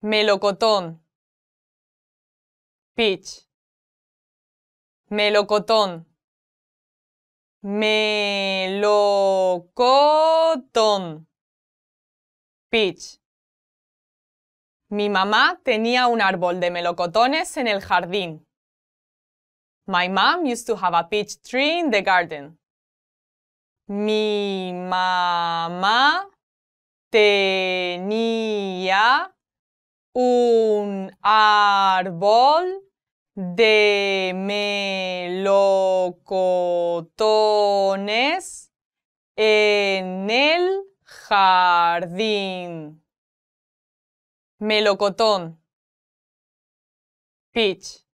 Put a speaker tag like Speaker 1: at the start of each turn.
Speaker 1: melocotón, peach, melocotón,
Speaker 2: melocotón, peach. Mi mamá tenía un árbol de melocotones en el jardín. My mom used to have a peach tree in the garden. Mi mamá tenía un árbol de melocotones en el jardín.
Speaker 1: Melocotón. Peach.